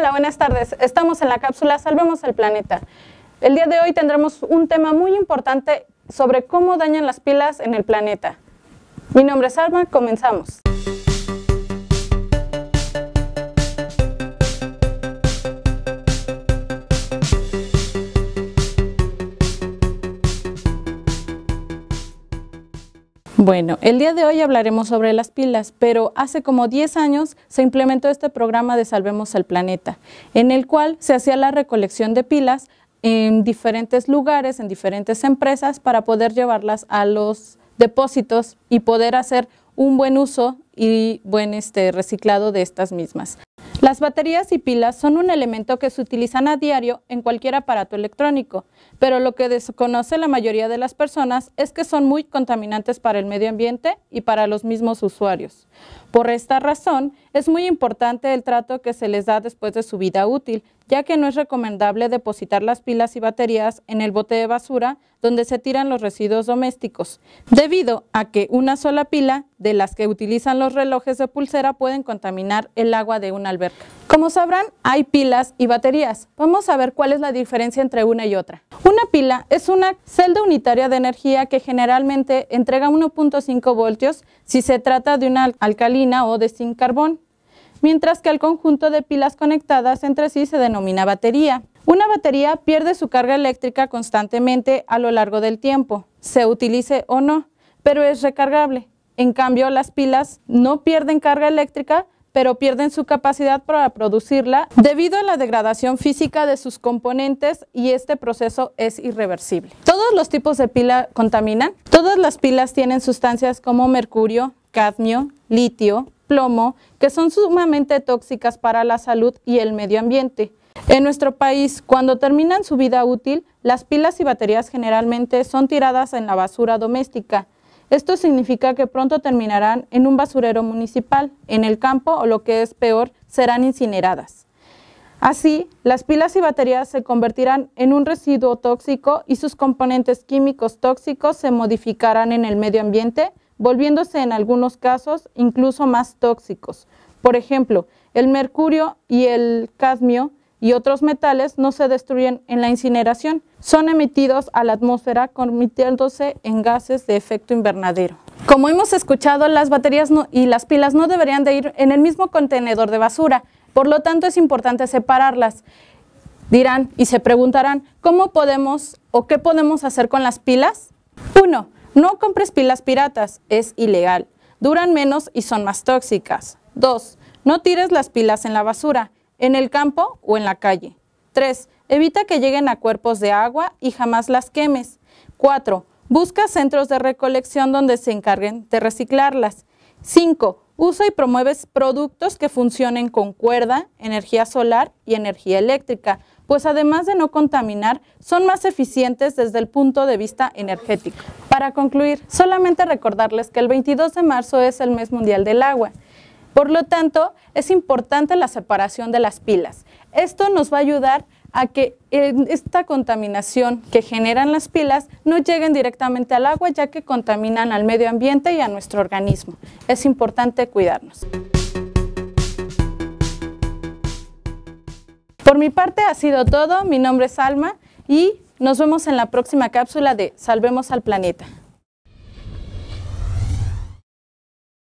Hola, buenas tardes. Estamos en la cápsula Salvemos el Planeta. El día de hoy tendremos un tema muy importante sobre cómo dañan las pilas en el planeta. Mi nombre es Alma, comenzamos. Bueno, el día de hoy hablaremos sobre las pilas, pero hace como 10 años se implementó este programa de Salvemos al Planeta, en el cual se hacía la recolección de pilas en diferentes lugares, en diferentes empresas, para poder llevarlas a los depósitos y poder hacer un buen uso y buen este, reciclado de estas mismas. Las baterías y pilas son un elemento que se utilizan a diario en cualquier aparato electrónico, pero lo que desconoce la mayoría de las personas es que son muy contaminantes para el medio ambiente y para los mismos usuarios. Por esta razón, es muy importante el trato que se les da después de su vida útil, ya que no es recomendable depositar las pilas y baterías en el bote de basura donde se tiran los residuos domésticos, debido a que una sola pila de las que utilizan los relojes de pulsera pueden contaminar el agua de una alberca. Como sabrán, hay pilas y baterías. Vamos a ver cuál es la diferencia entre una y otra. Una pila es una celda unitaria de energía que generalmente entrega 1.5 voltios si se trata de una alcalina o de sin carbón, mientras que el conjunto de pilas conectadas entre sí se denomina batería. Una batería pierde su carga eléctrica constantemente a lo largo del tiempo, se utilice o no, pero es recargable. En cambio, las pilas no pierden carga eléctrica, pero pierden su capacidad para producirla debido a la degradación física de sus componentes y este proceso es irreversible. ¿Todos los tipos de pila contaminan? Todas las pilas tienen sustancias como mercurio, cadmio, litio, plomo, que son sumamente tóxicas para la salud y el medio ambiente. En nuestro país, cuando terminan su vida útil, las pilas y baterías generalmente son tiradas en la basura doméstica. Esto significa que pronto terminarán en un basurero municipal, en el campo o lo que es peor, serán incineradas. Así, las pilas y baterías se convertirán en un residuo tóxico y sus componentes químicos tóxicos se modificarán en el medio ambiente, volviéndose en algunos casos incluso más tóxicos. Por ejemplo, el mercurio y el cadmio y otros metales no se destruyen en la incineración, son emitidos a la atmósfera convirtiéndose en gases de efecto invernadero. Como hemos escuchado, las baterías y las pilas no deberían de ir en el mismo contenedor de basura, por lo tanto es importante separarlas. Dirán y se preguntarán, ¿cómo podemos o qué podemos hacer con las pilas? 1. No compres pilas piratas, es ilegal. Duran menos y son más tóxicas. 2. No tires las pilas en la basura, en el campo o en la calle. 3. Evita que lleguen a cuerpos de agua y jamás las quemes. 4. Busca centros de recolección donde se encarguen de reciclarlas. 5. Usa y promueves productos que funcionen con cuerda, energía solar y energía eléctrica, pues además de no contaminar, son más eficientes desde el punto de vista energético. Para concluir, solamente recordarles que el 22 de marzo es el mes mundial del agua. Por lo tanto, es importante la separación de las pilas. Esto nos va a ayudar a que esta contaminación que generan las pilas no lleguen directamente al agua, ya que contaminan al medio ambiente y a nuestro organismo. Es importante cuidarnos. Por mi parte ha sido todo. Mi nombre es Alma y nos vemos en la próxima cápsula de Salvemos al Planeta.